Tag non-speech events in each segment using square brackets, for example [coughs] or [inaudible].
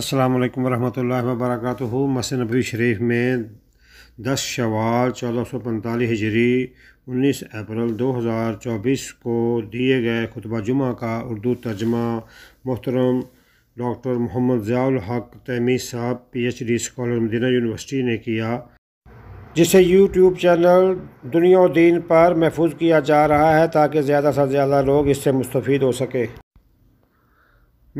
السلام علیکم ورحمۃ اللہ وبرکاتہ مسن نبوی شریف میں دس شوال چودہ سو پنتالیس ہجری انیس اپریل دو ہزار چوبیس کو دیے گئے خطبہ جمعہ کا اردو ترجمہ محترم ڈاکٹر محمد ضیاء الحق تیمی صاحب P H D scholar Madina university نے کیا جسے یوٹیوب چینل دنیا و دین پر محفوظ کیا جا رہا ہے تاکہ زیادہ سے زیادہ لوگ اس سے مستفید ہو سکے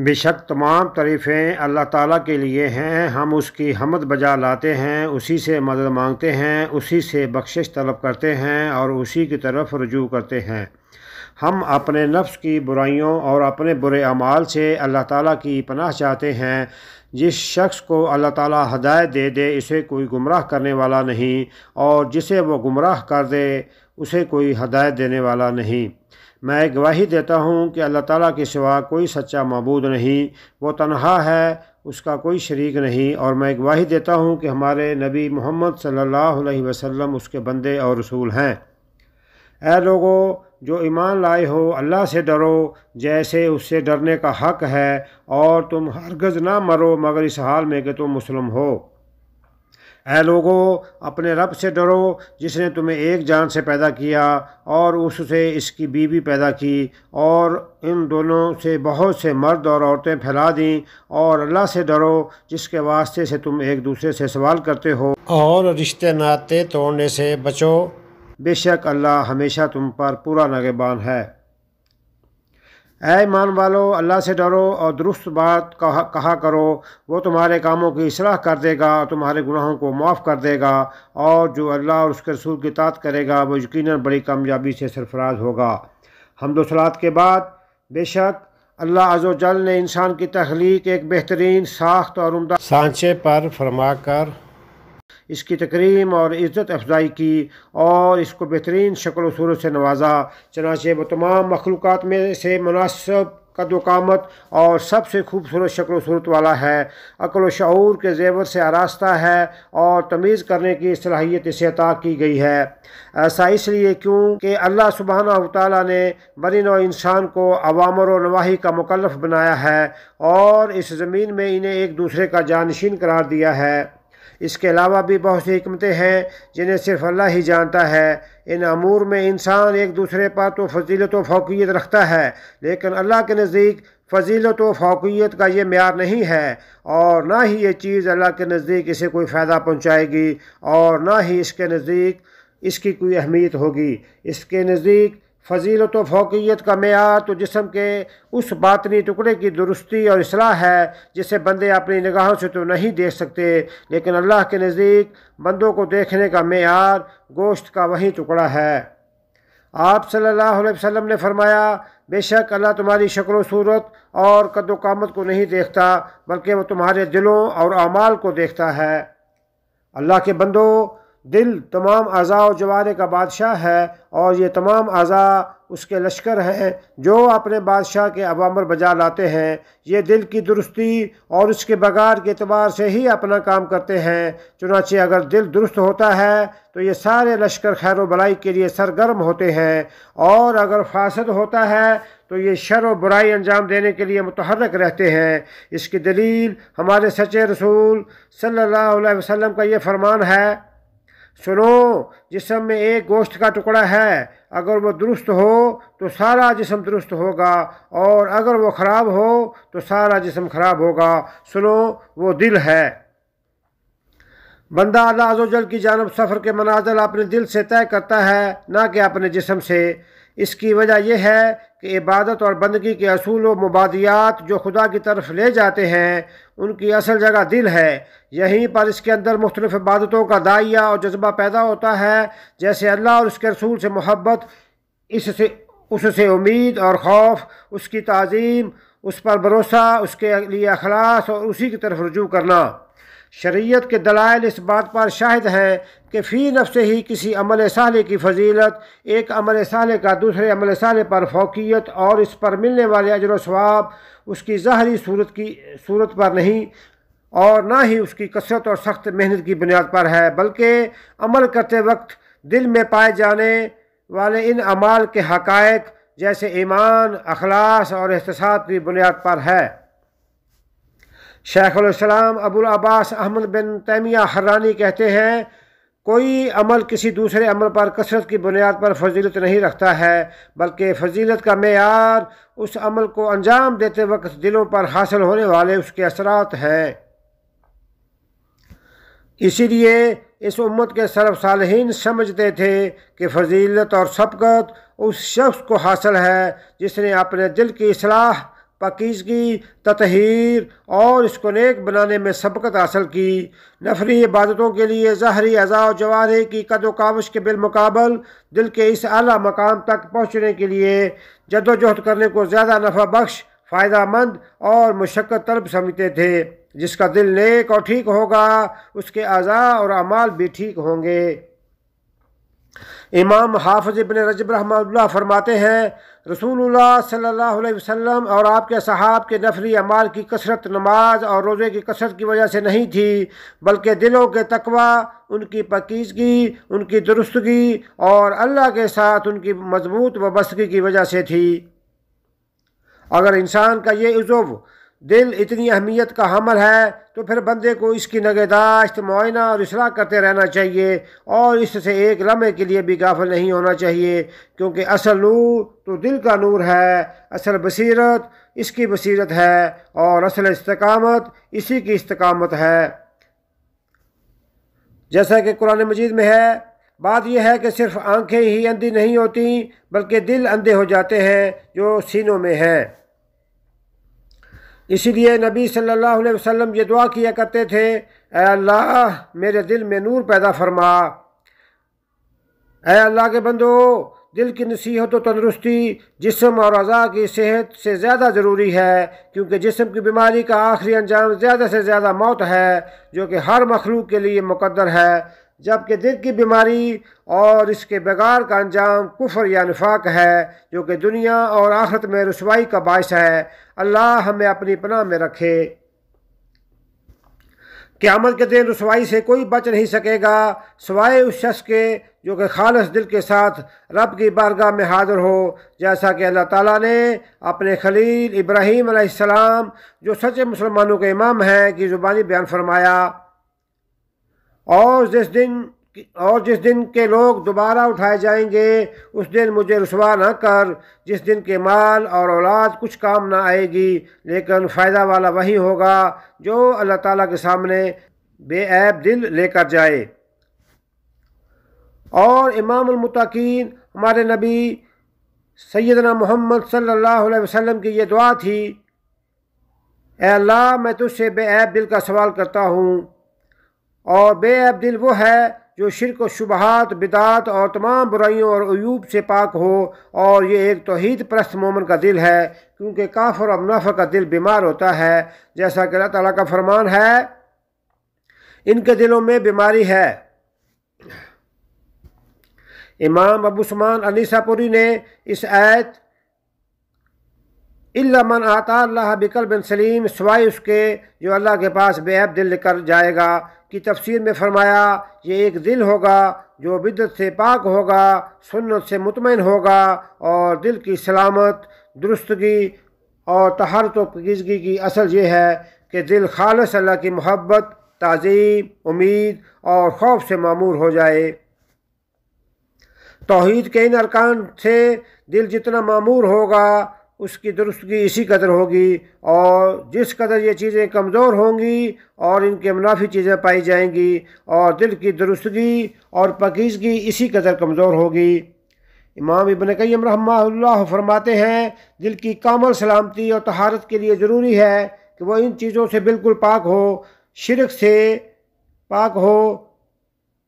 بے شک تمام طریفیں اللہ تعالیٰ کے لیے ہیں ہم اس کی حمد بجا لاتے ہیں اسی سے مدد مانگتے ہیں اسی سے بخشش طلب کرتے ہیں اور اسی کی طرف رجوع کرتے ہیں ہم اپنے نفس کی برائیوں اور اپنے برے اعمال سے اللہ تعالیٰ کی پناہ چاہتے ہیں جس شخص کو اللہ تعالیٰ ہدایت دے دے اسے کوئی گمراہ کرنے والا نہیں اور جسے وہ گمراہ کر دے اسے کوئی ہدایت دینے والا نہیں میں ایک دیتا ہوں کہ اللہ تعالیٰ کے سوا کوئی سچا معبود نہیں وہ تنہا ہے اس کا کوئی شریک نہیں اور میں ایک دیتا ہوں کہ ہمارے نبی محمد صلی اللہ علیہ وسلم اس کے بندے اور رسول ہیں اے لوگوں جو ایمان لائے ہو اللہ سے ڈرو جیسے اس سے ڈرنے کا حق ہے اور تم ہرگز نہ مرو مگر اس حال میں کہ تم مسلم ہو اے لوگو اپنے رب سے ڈرو جس نے تمہیں ایک جان سے پیدا کیا اور اس سے اس کی بیوی پیدا کی اور ان دونوں سے بہت سے مرد اور عورتیں پھیلا دیں اور اللہ سے ڈرو جس کے واسطے سے تم ایک دوسرے سے سوال کرتے ہو اور رشتے ناتے توڑنے سے بچو بے شک اللہ ہمیشہ تم پر پورا نگبان ہے اے ایمان والو اللہ سے ڈرو اور درست بات کہا کرو وہ تمہارے کاموں کی اصلاح کر دے گا اور تمہارے گناہوں کو معاف کر دے گا اور جو اللہ اور اس کے رسول کی اطاعت کرے گا وہ یقیناً بڑی کامیابی سے سرفراز ہوگا حمد و سلاد کے بعد بے شک اللہ عز و جل نے انسان کی تخلیق ایک بہترین ساخت اور عمدہ سانچے پر فرما کر اس کی تکریم اور عزت افزائی کی اور اس کو بہترین شکل و صورت سے نوازا چنانچہ وہ تمام مخلوقات میں سے مناسب قد و قامت اور سب سے خوبصورت شکل و صورت والا ہے عقل و شعور کے زیور سے آراستہ ہے اور تمیز کرنے کی صلاحیت اسے عطا کی گئی ہے ایسا اس لیے کیوں کہ اللہ سبحانہ و تعالیٰ نے برین و انسان کو عوامر و نواحی کا مکلف بنایا ہے اور اس زمین میں انہیں ایک دوسرے کا جانشین قرار دیا ہے اس کے علاوہ بھی بہت سی حکمتیں ہیں جنہیں صرف اللہ ہی جانتا ہے ان امور میں انسان ایک دوسرے پر تو فضیلت و فوقیت رکھتا ہے لیکن اللہ کے نزدیک فضیلت و فوقیت کا یہ معیار نہیں ہے اور نہ ہی یہ چیز اللہ کے نزدیک اسے کوئی فائدہ پہنچائے گی اور نہ ہی اس کے نزدیک اس کی کوئی اہمیت ہوگی اس کے نزدیک فضیلت و فوقیت کا معیار تو جسم کے اس باطنی ٹکڑے کی درستی اور اصلاح ہے جسے بندے اپنی نگاہوں سے تو نہیں دیکھ سکتے لیکن اللہ کے نزدیک بندوں کو دیکھنے کا معیار گوشت کا وہی ٹکڑا ہے آپ صلی اللہ علیہ وسلم نے فرمایا بے شک اللہ تمہاری شکل و صورت اور قد و قامت کو نہیں دیکھتا بلکہ وہ تمہارے دلوں اور اعمال کو دیکھتا ہے اللہ کے بندوں دل تمام اعضاء و جوارے کا بادشاہ ہے اور یہ تمام اعضاء اس کے لشکر ہیں جو اپنے بادشاہ کے عوامر بجا لاتے ہیں یہ دل کی درستی اور اس کے بغار کے اعتبار سے ہی اپنا کام کرتے ہیں چنانچہ اگر دل درست ہوتا ہے تو یہ سارے لشکر خیر و بلائی کے لیے سرگرم ہوتے ہیں اور اگر فاسد ہوتا ہے تو یہ شر و برائی انجام دینے کے لیے متحرک رہتے ہیں اس کی دلیل ہمارے سچے رسول صلی اللہ علیہ وسلم کا یہ فرمان ہے سنو جسم میں ایک گوشت کا ٹکڑا ہے اگر وہ درست ہو تو سارا جسم درست ہوگا اور اگر وہ خراب ہو تو سارا جسم خراب ہوگا سنو وہ دل ہے بندہ اللہ عز و جل کی جانب سفر کے منازل اپنے دل سے طے کرتا ہے نہ کہ اپنے جسم سے اس کی وجہ یہ ہے کہ عبادت اور بندگی کے اصول و مبادیات جو خدا کی طرف لے جاتے ہیں ان کی اصل جگہ دل ہے یہیں پر اس کے اندر مختلف عبادتوں کا دائیہ اور جذبہ پیدا ہوتا ہے جیسے اللہ اور اس کے رسول سے محبت اس سے اس سے امید اور خوف اس کی تعظیم اس پر بھروسہ اس کے لیے اخلاص اور اسی کی طرف رجوع کرنا شریعت کے دلائل اس بات پر شاہد ہے کہ فی نفس ہی کسی عمل صالح کی فضیلت ایک عمل صالح کا دوسرے عمل صالح پر فوقیت اور اس پر ملنے والے اجر و ثواب اس کی ظاہری صورت کی صورت پر نہیں اور نہ ہی اس کی کثرت اور سخت محنت کی بنیاد پر ہے بلکہ عمل کرتے وقت دل میں پائے جانے والے ان عمال کے حقائق جیسے ایمان اخلاص اور احتساب کی بنیاد پر ہے شیخ علیہ السلام العباس احمد بن تیمیہ حرانی کہتے ہیں کوئی عمل کسی دوسرے عمل پر کثرت کی بنیاد پر فضیلت نہیں رکھتا ہے بلکہ فضیلت کا معیار اس عمل کو انجام دیتے وقت دلوں پر حاصل ہونے والے اس کے اثرات ہیں اسی لیے اس امت کے صرف صالحین سمجھتے تھے کہ فضیلت اور سبقت اس شخص کو حاصل ہے جس نے اپنے دل کی اصلاح پاکیزگی تطہیر اور اس کو نیک بنانے میں سبقت حاصل کی نفری عبادتوں کے لیے ظاہری اعضاء و جوارے کی قد و کاوش کے بالمقابل دل کے اس اعلیٰ مقام تک پہنچنے کے لیے جد و جہد کرنے کو زیادہ نفع بخش فائدہ مند اور مشقت طلب سمجھتے تھے جس کا دل نیک اور ٹھیک ہوگا اس کے اعضاء اور اعمال بھی ٹھیک ہوں گے امام حافظ ابن رجب رحمہ اللہ فرماتے ہیں رسول اللہ صلی اللہ علیہ وسلم اور آپ کے صحاب کے نفری عمال کی کثرت نماز اور روزے کی کثرت کی وجہ سے نہیں تھی بلکہ دلوں کے تقوی ان کی پکیزگی ان کی درستگی اور اللہ کے ساتھ ان کی مضبوط وابستگی کی وجہ سے تھی اگر انسان کا یہ عزو دل اتنی اہمیت کا حمل ہے تو پھر بندے کو اس کی نگہداشت معائنہ اور اصلاح کرتے رہنا چاہیے اور اس سے ایک لمحے کے لیے بھی غافل نہیں ہونا چاہیے کیونکہ اصل نور تو دل کا نور ہے اصل بصیرت اس کی بصیرت ہے اور اصل استقامت اسی کی استقامت ہے جیسا کہ قرآن مجید میں ہے بات یہ ہے کہ صرف آنکھیں ہی اندھی نہیں ہوتیں بلکہ دل اندھے ہو جاتے ہیں جو سینوں میں ہیں اسی لیے نبی صلی اللہ علیہ وسلم یہ دعا کیا کرتے تھے اے اللہ میرے دل میں نور پیدا فرما اے اللہ کے بندو دل کی نصیحت و تندرستی جسم اور اعضاء کی صحت سے زیادہ ضروری ہے کیونکہ جسم کی بیماری کا آخری انجام زیادہ سے زیادہ موت ہے جو کہ ہر مخلوق کے لیے مقدر ہے جبکہ دل کی بیماری اور اس کے بگاڑ کا انجام کفر یا نفاق ہے جو کہ دنیا اور آخرت میں رسوائی کا باعث ہے اللہ ہمیں اپنی پناہ میں رکھے قیامت کے دن رسوائی سے کوئی بچ نہیں سکے گا سوائے اس شخص کے جو کہ خالص دل کے ساتھ رب کی بارگاہ میں حاضر ہو جیسا کہ اللہ تعالیٰ نے اپنے خلیل ابراہیم علیہ السلام جو سچے مسلمانوں کے امام ہیں کی زبانی بیان فرمایا اور جس دن اور جس دن کے لوگ دوبارہ اٹھائے جائیں گے اس دن مجھے رسوا نہ کر جس دن کے مال اور اولاد کچھ کام نہ آئے گی لیکن فائدہ والا وہی ہوگا جو اللہ تعالیٰ کے سامنے بے عیب دل لے کر جائے اور امام المتقین ہمارے نبی سیدنا محمد صلی اللہ علیہ وسلم کی یہ دعا تھی اے اللہ میں تجھ سے بے عیب دل کا سوال کرتا ہوں اور بے اب دل وہ ہے جو شرک و شبہات بدعات اور تمام برائیوں اور عیوب سے پاک ہو اور یہ ایک توحید پرست مومن کا دل ہے کیونکہ کافر اور منافع کا دل بیمار ہوتا ہے جیسا کہ اللہ تعالیٰ کا فرمان ہے ان کے دلوں میں بیماری ہے امام ابو سمان علی پوری نے اس عیت اللہ من آتا اللہ بکل بن سلیم سوائے اس کے جو اللہ کے پاس بے عیب دل کر جائے گا کی تفسیر میں فرمایا یہ ایک دل ہوگا جو بدت سے پاک ہوگا سنت سے مطمئن ہوگا اور دل کی سلامت درستگی اور تہارت و کزگی کی اصل یہ ہے کہ دل خالص اللہ کی محبت تعظیم امید اور خوف سے معمور ہو جائے توحید کے ان ارکان سے دل جتنا معمور ہوگا اس کی درستگی اسی قدر ہوگی اور جس قدر یہ چیزیں کمزور ہوں گی اور ان کے منافی چیزیں پائی جائیں گی اور دل کی درستگی اور پکیزگی اسی قدر کمزور ہوگی امام ابن قیم رحمہ اللہ فرماتے ہیں دل کی کامل سلامتی اور تہارت کے لیے ضروری ہے کہ وہ ان چیزوں سے بالکل پاک ہو شرک سے پاک ہو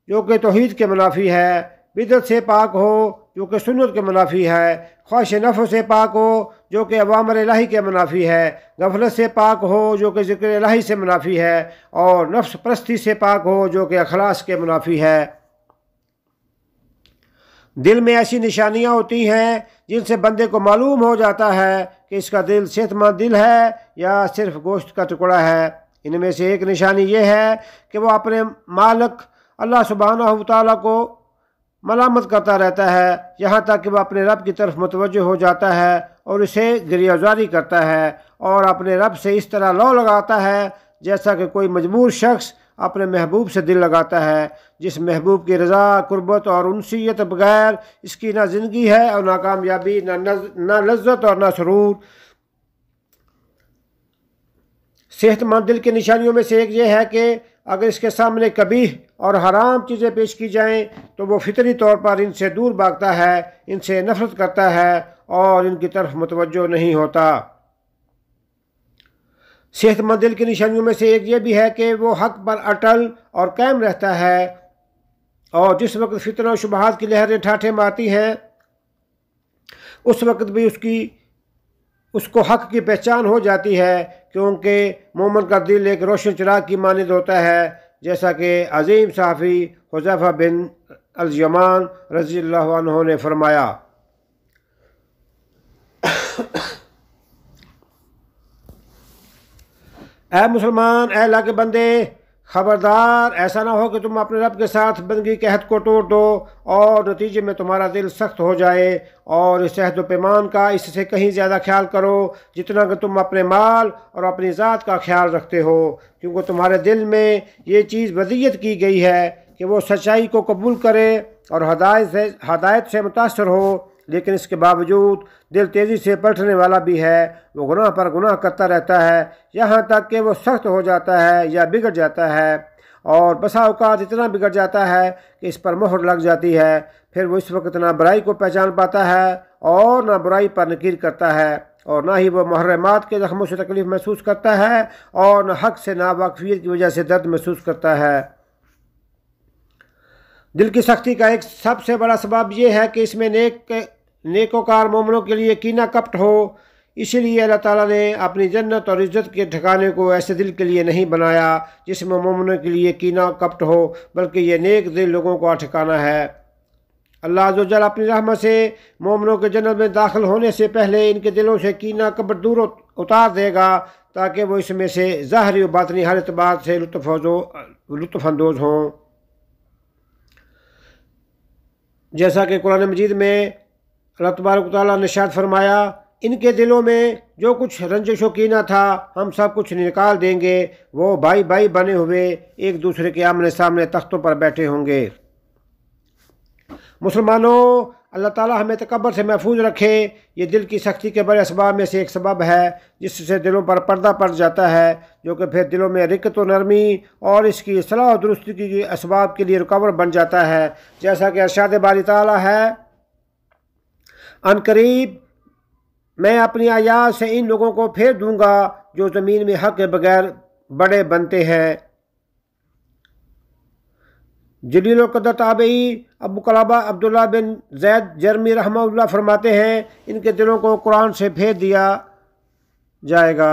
جو کہ توحید کے منافی ہے بدت سے پاک ہو جو کہ سنت کے منافی ہے خواہش نفع سے پاک ہو جو کہ عوامر الہی کے منافی ہے غفلت سے پاک ہو جو کہ ذکر الہی سے منافی ہے اور نفس پرستی سے پاک ہو جو کہ اخلاص کے منافی ہے دل میں ایسی نشانیاں ہوتی ہیں جن سے بندے کو معلوم ہو جاتا ہے کہ اس کا دل صحت مند دل ہے یا صرف گوشت کا ٹکڑا ہے ان میں سے ایک نشانی یہ ہے کہ وہ اپنے مالک اللہ سبحانہ و تعالیٰ کو ملامت کرتا رہتا ہے یہاں تک کہ وہ اپنے رب کی طرف متوجہ ہو جاتا ہے اور اسے گریہ زاری کرتا ہے اور اپنے رب سے اس طرح لو لگاتا ہے جیسا کہ کوئی مجبور شخص اپنے محبوب سے دل لگاتا ہے جس محبوب کی رضا قربت اور انسیت بغیر اس کی نہ زندگی ہے اور نہ کامیابی نہ نہ لذت اور نہ سرور صحت دل کی نشانیوں میں سے ایک یہ ہے کہ اگر اس کے سامنے کبھی اور حرام چیزیں پیش کی جائیں تو وہ فطری طور پر ان سے دور بھاگتا ہے ان سے نفرت کرتا ہے اور ان کی طرف متوجہ نہیں ہوتا صحت مندل کی نشانیوں میں سے ایک یہ بھی ہے کہ وہ حق پر اٹل اور قائم رہتا ہے اور جس وقت فطر و شبہات کی لہریں ٹھاٹھے مارتی ہیں اس وقت بھی اس کی اس کو حق کی پہچان ہو جاتی ہے کیونکہ مومن کا دل ایک روشن چراغ کی مانند ہوتا ہے جیسا کہ عظیم صحافی حذیفہ بن الجمان رضی اللہ عنہ نے فرمایا [coughs] اے مسلمان اے اللہ کے بندے خبردار ایسا نہ ہو کہ تم اپنے رب کے ساتھ بندگی کے عہد کو ٹوٹ دو اور نتیجے میں تمہارا دل سخت ہو جائے اور اس عہد و پیمان کا اس سے کہیں زیادہ خیال کرو جتنا کہ تم اپنے مال اور اپنی ذات کا خیال رکھتے ہو کیونکہ تمہارے دل میں یہ چیز وضیعت کی گئی ہے کہ وہ سچائی کو قبول کرے اور ہدایت سے ہدایت سے متاثر ہو لیکن اس کے باوجود دل تیزی سے پلٹنے والا بھی ہے وہ گناہ پر گناہ کرتا رہتا ہے یہاں تک کہ وہ سخت ہو جاتا ہے یا بگڑ جاتا ہے اور بسا اوقات اتنا بگڑ جاتا ہے کہ اس پر مہر لگ جاتی ہے پھر وہ اس وقت نہ برائی کو پہچان پاتا ہے اور نہ برائی پر نکیر کرتا ہے اور نہ ہی وہ محرمات کے زخموں سے تکلیف محسوس کرتا ہے اور نہ حق سے نہ واقفیت کی وجہ سے درد محسوس کرتا ہے دل کی سختی کا ایک سب سے بڑا سبب یہ ہے کہ اس میں نیک نیک و کار کے لیے کینہ کپٹ ہو اسی لیے اللہ تعالیٰ نے اپنی جنت اور عزت کے ٹھکانے کو ایسے دل کے لیے نہیں بنایا جس میں مومنوں کے لیے کینہ کپٹ ہو بلکہ یہ نیک دل لوگوں کو ٹھکانہ ہے اللہ اپنی رحمت سے مومنوں کے جنت میں داخل ہونے سے پہلے ان کے دلوں سے کینہ کپٹ دور اتار دے گا تاکہ وہ اس میں سے ظاہری و باطنی ہر اعتبار سے لطف لطف اندوز ہوں جیسا کہ قرآن مجید میں اللہ تبارک تعالیٰ نے شاد فرمایا ان کے دلوں میں جو کچھ رنجش و کینہ تھا ہم سب کچھ نکال دیں گے وہ بھائی بھائی بنے ہوئے ایک دوسرے کے آمنے سامنے تختوں پر بیٹھے ہوں گے مسلمانوں اللہ تعالیٰ ہمیں تکبر سے محفوظ رکھے یہ دل کی سختی کے بڑے اسباب میں سے ایک سبب ہے جس سے دلوں پر پردہ پڑ جاتا ہے جو کہ پھر دلوں میں رکت و نرمی اور اس کی صلاح و درستگی کی اسباب کے لیے رکاوٹ بن جاتا ہے جیسا کہ ارشاد باری تعالیٰ ہے ان قریب میں اپنی آیا سے ان لوگوں کو پھیر دوں گا جو زمین میں حق کے بغیر بڑے بنتے ہیں جلیل القدر تابعی ابو کلابہ عبداللہ بن زید جرمی رحمہ اللہ فرماتے ہیں ان کے دلوں کو قرآن سے پھیر دیا جائے گا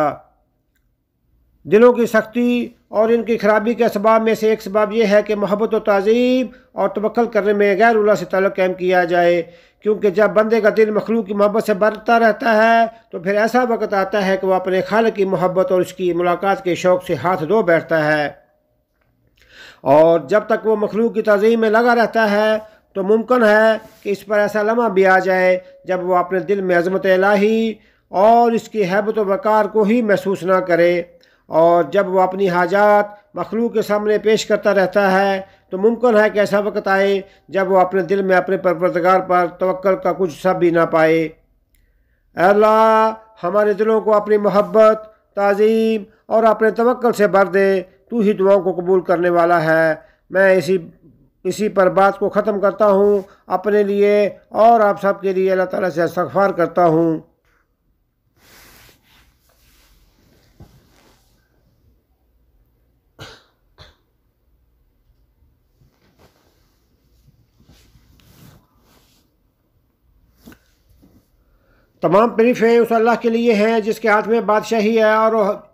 دلوں کی سختی اور ان کی خرابی کے اسباب میں سے ایک سباب یہ ہے کہ محبت و تعظیم اور تبکل کرنے میں غیر اللہ سے تعلق قائم کیا جائے کیونکہ جب بندے کا دل مخلوق کی محبت سے برتا رہتا ہے تو پھر ایسا وقت آتا ہے کہ وہ اپنے خالق کی محبت اور اس کی ملاقات کے شوق سے ہاتھ دھو بیٹھتا ہے اور جب تک وہ مخلوق کی تعظیم میں لگا رہتا ہے تو ممکن ہے کہ اس پر ایسا لمحہ بھی آ جائے جب وہ اپنے دل میں عظمت الہی اور اس کی حیبت و بکار کو ہی محسوس نہ کرے اور جب وہ اپنی حاجات مخلوق کے سامنے پیش کرتا رہتا ہے تو ممکن ہے کہ ایسا وقت آئے جب وہ اپنے دل میں اپنے پروردگار پر توقع کا کچھ سب بھی نہ پائے اے اللہ ہمارے دلوں کو اپنی محبت تعظیم اور اپنے توکل سے بر دے تو ہی دعاؤں کو قبول کرنے والا ہے میں اسی اسی پر بات کو ختم کرتا ہوں اپنے لیے اور آپ سب کے لیے اللہ تعالیٰ سے استغفار کرتا ہوں تمام پریفیں اس اللہ کے لیے ہیں جس کے ہاتھ میں بادشاہی ہے اور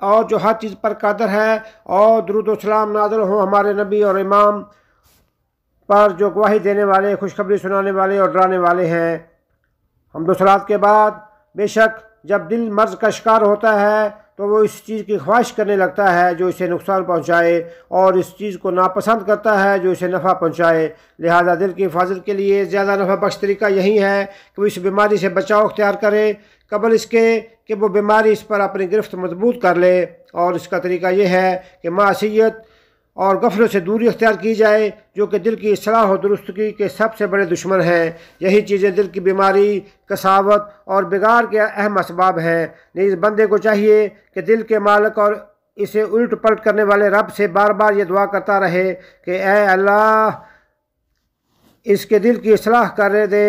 اور جو ہر چیز پر قادر ہے اور درود و سلام نازل ہوں ہمارے نبی اور امام پر جو گواہی دینے والے خوشخبری سنانے والے اور ڈرانے والے ہیں ہم دوسرات کے بعد بے شک جب دل مرض کا شکار ہوتا ہے تو وہ اس چیز کی خواہش کرنے لگتا ہے جو اسے نقصان پہنچائے اور اس چیز کو ناپسند کرتا ہے جو اسے نفع پہنچائے لہذا دل کی حفاظت کے لیے زیادہ نفع بخش طریقہ یہی ہے کہ وہ اس بیماری سے بچاؤ اختیار کرے قبل اس کے کہ وہ بیماری اس پر اپنی گرفت مضبوط کر لے اور اس کا طریقہ یہ ہے کہ معاشیت اور غفلوں سے دوری اختیار کی جائے جو کہ دل کی اصلاح و درستگی کے سب سے بڑے دشمن ہیں یہی چیزیں دل کی بیماری کساوت اور بگاڑ کے اہم اسباب ہیں نیز بندے کو چاہیے کہ دل کے مالک اور اسے الٹ پلٹ کرنے والے رب سے بار بار یہ دعا کرتا رہے کہ اے اللہ اس کے دل کی اصلاح کرے دے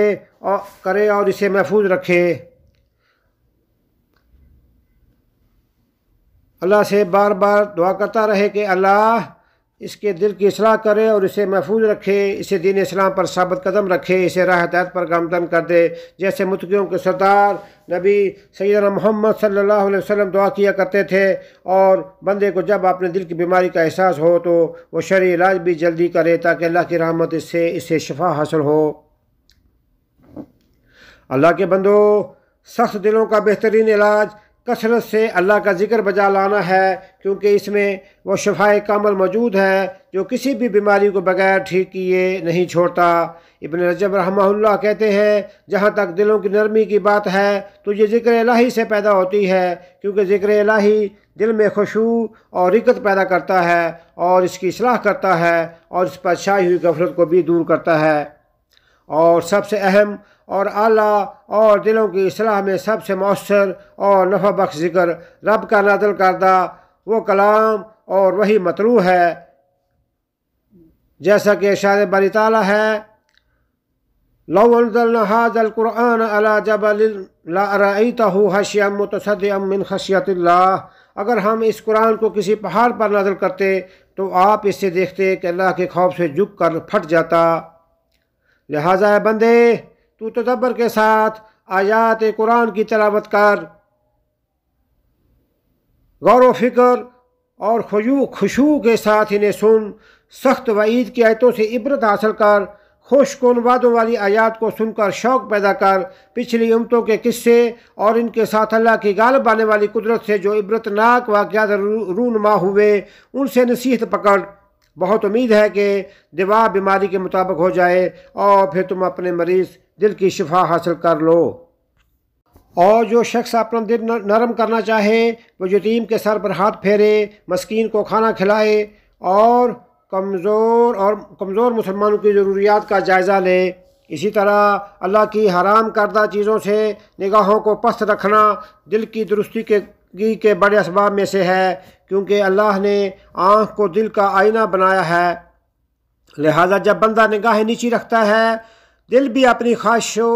اور کرے اور اسے محفوظ رکھے اللہ سے بار بار دعا کرتا رہے کہ اللہ اس کے دل کی اصلاح کرے اور اسے محفوظ رکھے اسے دین اسلام پر ثابت قدم رکھے اسے راہ عیت پر گامزن کر دے جیسے متقیوں کے سردار نبی سیدنا محمد صلی اللہ علیہ وسلم دعا کیا کرتے تھے اور بندے کو جب اپنے دل کی بیماری کا احساس ہو تو وہ شرعی علاج بھی جلدی کرے تاکہ اللہ کی رحمت اس سے اس سے شفا حاصل ہو اللہ کے بندوں سخت دلوں کا بہترین علاج کثرت سے اللہ کا ذکر بجا لانا ہے کیونکہ اس میں وہ شفاء کامل موجود ہے جو کسی بھی بیماری کو بغیر ٹھیک کیے نہیں چھوڑتا ابن رجب رحمہ اللہ کہتے ہیں جہاں تک دلوں کی نرمی کی بات ہے تو یہ ذکر الہی سے پیدا ہوتی ہے کیونکہ ذکر الہی دل میں خوشو اور رکت پیدا کرتا ہے اور اس کی اصلاح کرتا ہے اور اس پر شائع ہوئی غفلت کو بھی دور کرتا ہے اور سب سے اہم اور اعلیٰ اور دلوں کی اصلاح میں سب سے مؤثر اور نفع بخش ذکر رب کا نادل کردہ وہ کلام اور وہی مطلوع ہے جیسا کہ شاد بری تعالیٰ ہے حاض القرآن اللہ جب ریتا ہُو حم تو صدِ امن خشیۃ اللہ اگر ہم اس قرآن کو کسی پہاڑ پر نازل کرتے تو آپ اس سے دیکھتے کہ اللہ کے خوف سے جھک کر پھٹ جاتا لہٰذا بندے تو تدبر کے ساتھ آیات قرآن کی تلاوت کر غور و فکر اور خجو خوشو کے ساتھ انہیں سن سخت وعید کی آیتوں سے عبرت حاصل کر خوش کن وعدوں والی آیات کو سن کر شوق پیدا کر پچھلی امتوں کے قصے اور ان کے ساتھ اللہ کی غالب آنے والی قدرت سے جو عبرت ناک واقعات رونما ہوئے ان سے نصیحت پکڑ بہت امید ہے کہ دوا بیماری کے مطابق ہو جائے اور پھر تم اپنے مریض دل کی شفا حاصل کر لو اور جو شخص اپنا دل نرم کرنا چاہے وہ یتیم کے سر پر ہاتھ پھیرے مسکین کو کھانا کھلائے اور کمزور اور کمزور مسلمانوں کی ضروریات کا جائزہ لے اسی طرح اللہ کی حرام کردہ چیزوں سے نگاہوں کو پست رکھنا دل کی درستی کے گی کے بڑے اسباب میں سے ہے کیونکہ اللہ نے آنکھ کو دل کا آئینہ بنایا ہے لہذا جب بندہ نگاہیں نیچی رکھتا ہے دل بھی اپنی خواہش و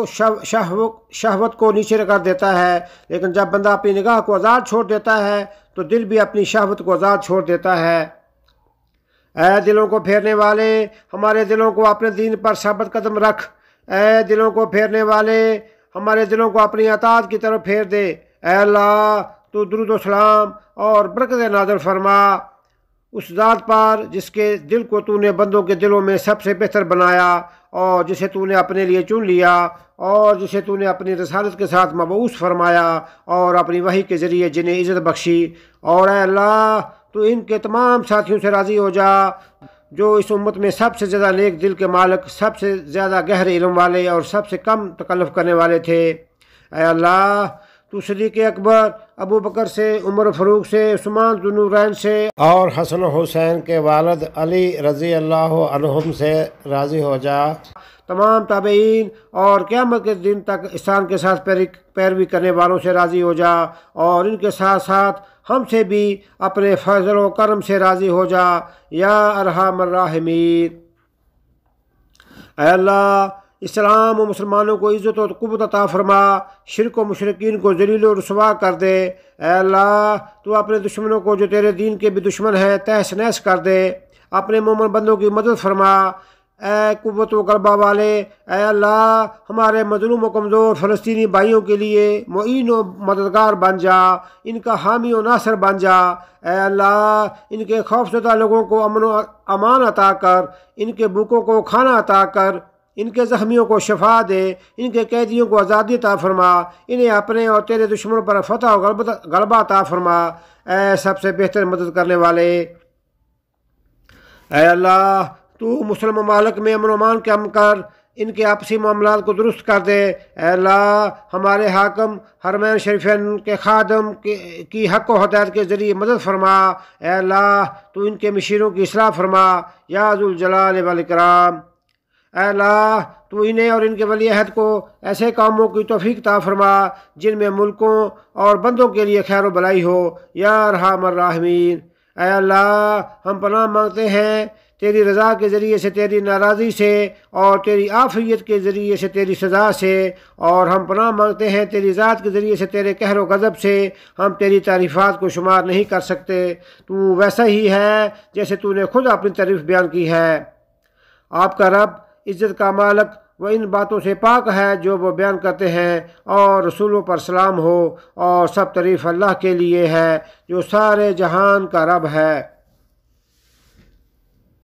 شہب کو نیچے کر دیتا ہے لیکن جب بندہ اپنی نگاہ کو آزاد چھوڑ دیتا ہے تو دل بھی اپنی شہوت کو آزاد چھوڑ دیتا ہے اے دلوں کو پھیرنے والے ہمارے دلوں کو اپنے دین پر ثابت قدم رکھ اے دلوں کو پھیرنے والے ہمارے دلوں کو اپنی اطاعت کی طرف پھیر دے اے اللہ تو درود و سلام اور برکت نادر فرما اس ذات پر جس کے دل کو تو نے بندوں کے دلوں میں سب سے بہتر بنایا اور جسے تو نے اپنے لیے چن لیا اور جسے تو نے اپنی رسالت کے ساتھ مبعوث فرمایا اور اپنی وحی کے ذریعے جنہیں عزت بخشی اور اے اللہ تو ان کے تمام ساتھیوں سے راضی ہو جا جو اس امت میں سب سے زیادہ نیک دل کے مالک سب سے زیادہ گہر علم والے اور سب سے کم تکلف کرنے والے تھے اے اللہ تو صدیق اکبر ابو بکر سے عمر فروغ سے عثمان دنورین سے اور حسن حسین کے والد علی رضی اللہ عنہم سے راضی ہو جا تمام تابعین اور قیامت کے دن تک اسلام کے ساتھ پیروی کرنے والوں سے راضی ہو جا اور ان کے ساتھ ساتھ ہم سے بھی اپنے فضل و کرم سے راضی ہو جا یا ارحم الراحمین اے اللہ اسلام و مسلمانوں کو عزت و قبط عطا فرما شرک و مشرقین کو ذلیل و رسوا کر دے اے اللہ تو اپنے دشمنوں کو جو تیرے دین کے بھی دشمن ہیں تحس نحس کر دے اپنے مومن بندوں کی مدد فرما اے قوت و غربہ والے اے اللہ ہمارے مظلوم و کمزور فلسطینی بھائیوں کے لیے معین و مددگار بن جا ان کا حامی و ناصر بن جا اے اللہ ان کے خوف زدہ لوگوں کو امن و امان عطا کر ان کے بھوکوں کو کھانا عطا کر ان کے زخمیوں کو شفا دے ان کے قیدیوں کو آزادی عطا فرما انہیں اپنے اور تیرے دشمنوں پر فتح و غلبہ عطا فرما اے سب سے بہتر مدد کرنے والے اے اللہ تو مسلم ممالک میں امن و امان کے ام کر ان کے آپسی معاملات کو درست کر دے اے اللہ ہمارے حاکم حرمین شریفین کے خادم کی حق و ہدایت کے ذریعے مدد فرما اے اللہ تو ان کے مشیروں کی اصلاح فرما یا آز الجلا والاکرام کرام اے اللہ تو انہیں اور ان کے ولی عہد کو ایسے کاموں کی توفیق تا فرما جن میں ملکوں اور بندوں کے لیے خیر و بلائی ہو یا رحم الرحمین اے اللہ ہم پناہ مانگتے ہیں تیری رضا کے ذریعے سے تیری ناراضی سے اور تیری آفیت کے ذریعے سے تیری سزا سے اور ہم پناہ مانگتے ہیں تیری ذات کے ذریعے سے تیرے کہر و غضب سے ہم تیری تعریفات کو شمار نہیں کر سکتے تو ویسا ہی ہے جیسے تو نے خود اپنی تعریف بیان کی ہے آپ کا رب عزت کا مالک وہ ان باتوں سے پاک ہے جو وہ بیان کرتے ہیں اور رسولوں پر سلام ہو اور سب تعریف اللہ کے لیے ہے جو سارے جہان کا رب ہے